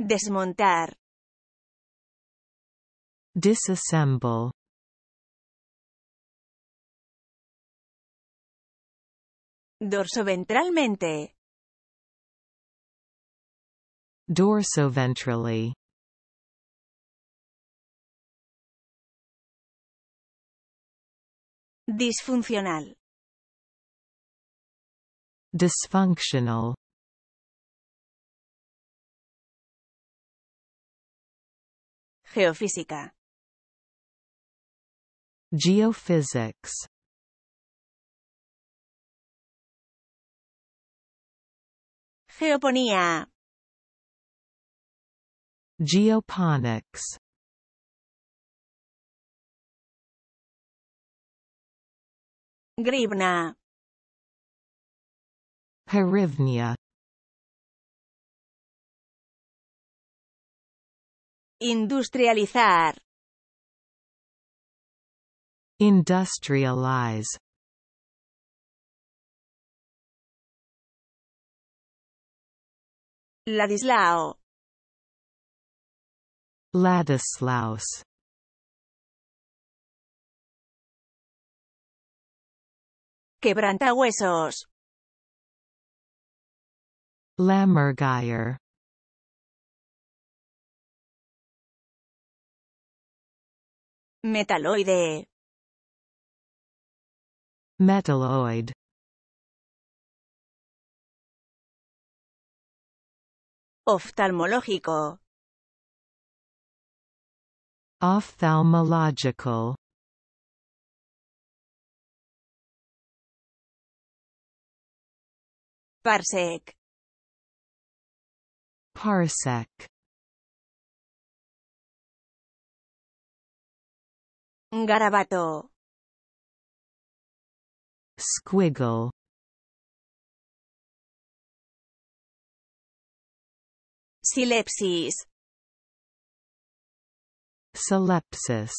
Desmontar. Disassemble. Dorsoventralmente. Dorsoventrally. Disfuncional. Dysfunctional. Geofísica. Geophysics. Geoponía. Geoponics. Grivna. Herivnia. Industrializar. Industrialize. Ladislao. Ladislaus. Quebrantahuesos. Lammergeier. Metaloide. Metaloid Oftalmológico. Ophthalmological. Parsec. Parsec. Garabato. Squiggle. Sylepsis. Sylepsis.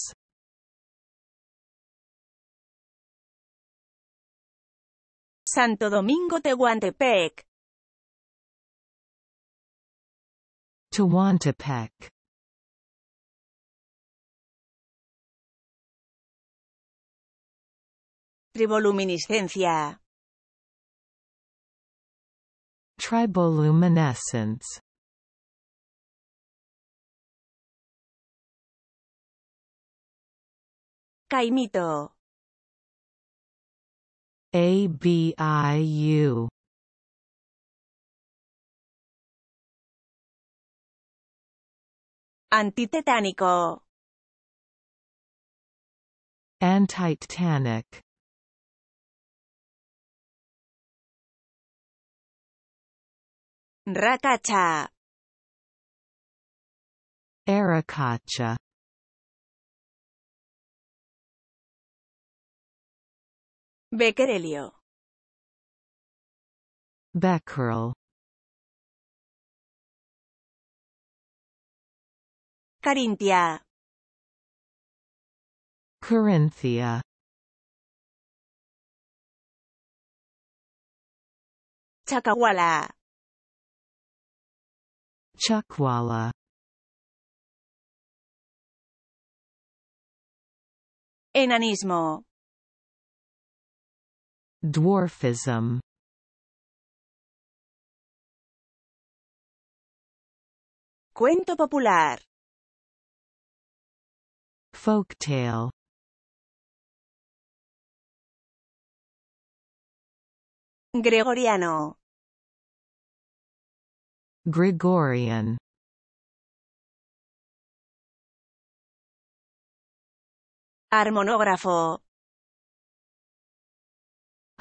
Santo Domingo Tehuantepec. Tehuantepec. Triboluminiscencia. Triboluminescence Caimito. u Antitetánico. Antitanic Racacha. Aracacha. Becquerelio. Becquerel. Carintia. Corinthia. Chacahuala. Chuckwalla Enanismo Dwarfism Cuento popular Folktale Gregoriano Gregorian harmonograph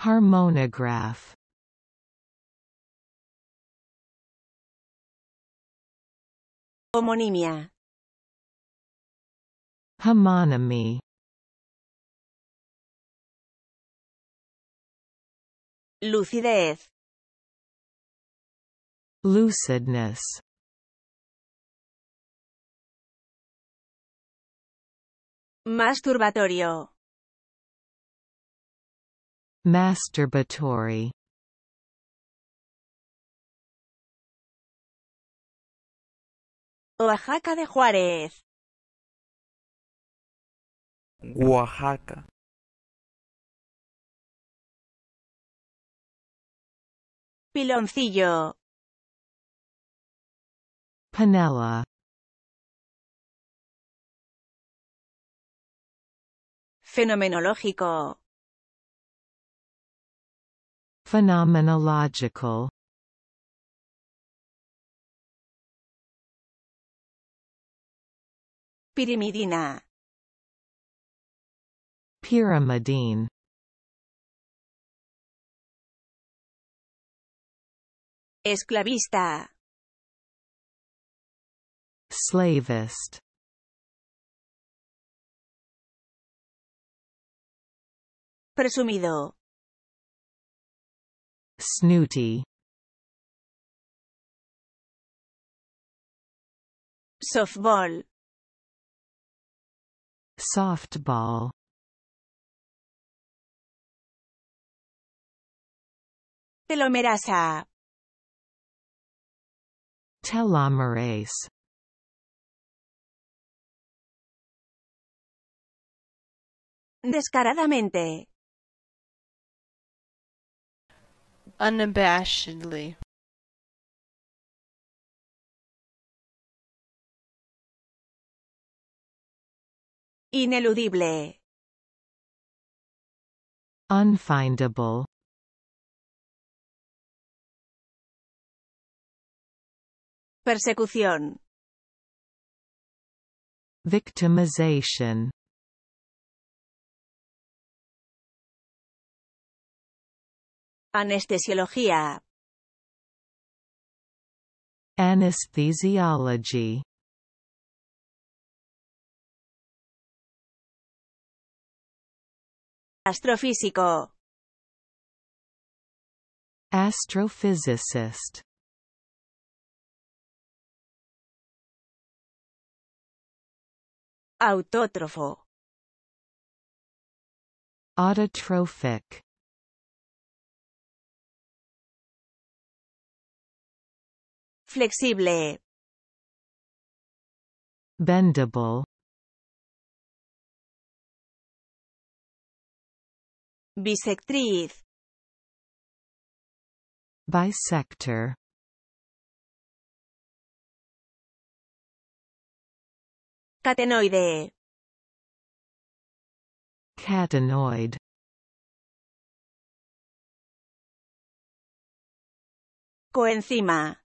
Harmonograph Homonimia Homonymy Lucidez Lucidness Masturbatorio. Masturbatory. Oaxaca de Juárez. Oaxaca. Piloncillo. Panella Fenomenológico Phenomenological Pirimidina Pyrimidine Esclavista Slavist Presumido Snooty Softball Softball Telomerasa Telomerase Descaradamente. Unabashedly. Ineludible. Unfindable. Persecución. Victimization. Anestesiología. Anesthesiology. Astrofísico. Astrophysicist. Autótrofo. Autotrophic. flexible. Bendable. Bisectriz. Bisector. Catenoide. Catenoid. Coenzima.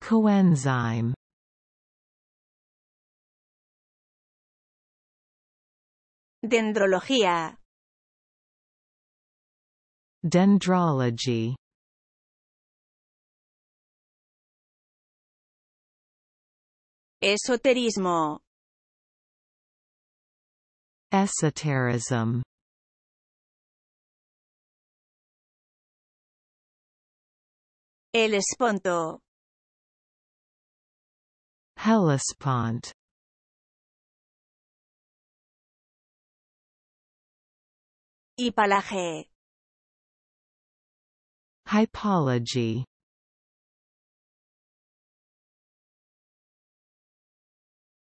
coenzyme Dendrología Dendrology Esoterismo Esotericism El esponto Hellespont Hipalaje. Hypology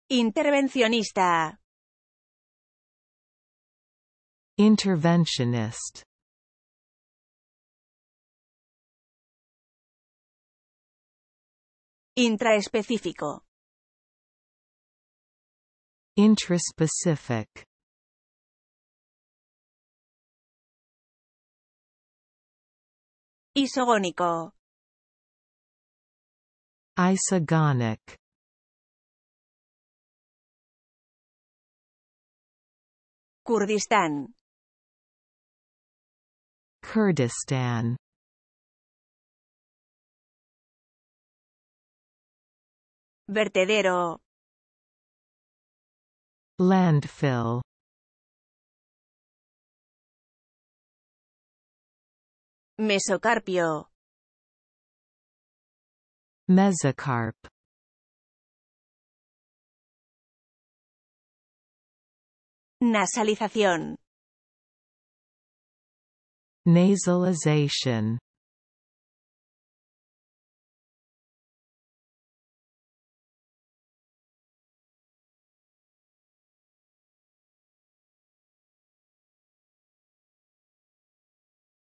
Intervencionista Interventionist Intraespecífico Intraspecific Isogónico Isogonic Kurdistan Kurdistan Vertedero Landfill Mesocarpio Mesocarp Nasalización Nasalization